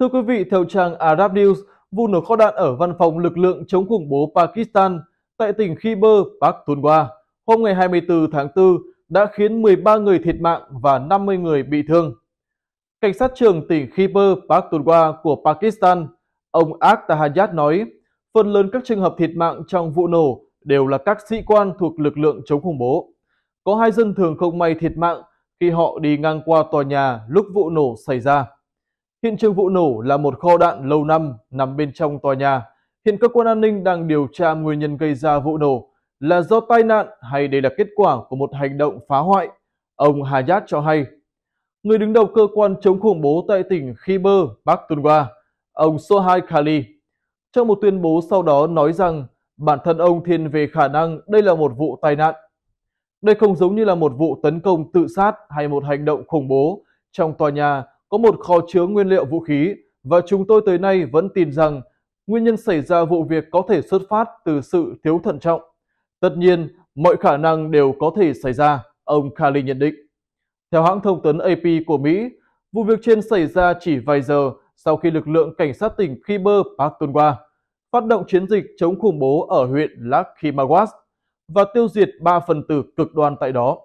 Thưa quý vị, theo trang Arab News, vụ nổ kho đạn ở văn phòng lực lượng chống khủng bố Pakistan tại tỉnh Khyber Pakhtunkhwa hôm ngày 24 tháng 4 đã khiến 13 người thiệt mạng và 50 người bị thương. Cảnh sát trưởng tỉnh Khyber Pakhtunkhwa của Pakistan, ông Aktahayat nói, phần lớn các trường hợp thiệt mạng trong vụ nổ đều là các sĩ quan thuộc lực lượng chống khủng bố. Có hai dân thường không may thiệt mạng khi họ đi ngang qua tòa nhà lúc vụ nổ xảy ra. Hiện trường vụ nổ là một kho đạn lâu năm nằm bên trong tòa nhà. Hiện cơ quan an ninh đang điều tra nguyên nhân gây ra vụ nổ là do tai nạn hay đây là kết quả của một hành động phá hoại. Ông Hayat cho hay, người đứng đầu cơ quan chống khủng bố tại tỉnh Khyber Pakhtunkhwa, ông Sohai Khali, trong một tuyên bố sau đó nói rằng bản thân ông thiên về khả năng đây là một vụ tai nạn. Đây không giống như là một vụ tấn công tự sát hay một hành động khủng bố trong tòa nhà có một kho chứa nguyên liệu vũ khí và chúng tôi tới nay vẫn tin rằng nguyên nhân xảy ra vụ việc có thể xuất phát từ sự thiếu thận trọng. Tất nhiên, mọi khả năng đều có thể xảy ra, ông Kali nhận định. Theo hãng thông tấn AP của Mỹ, vụ việc trên xảy ra chỉ vài giờ sau khi lực lượng cảnh sát tỉnh Khyber Pakhtunkhwa phát động chiến dịch chống khủng bố ở huyện Lakhimawas và tiêu diệt ba phần tử cực đoan tại đó.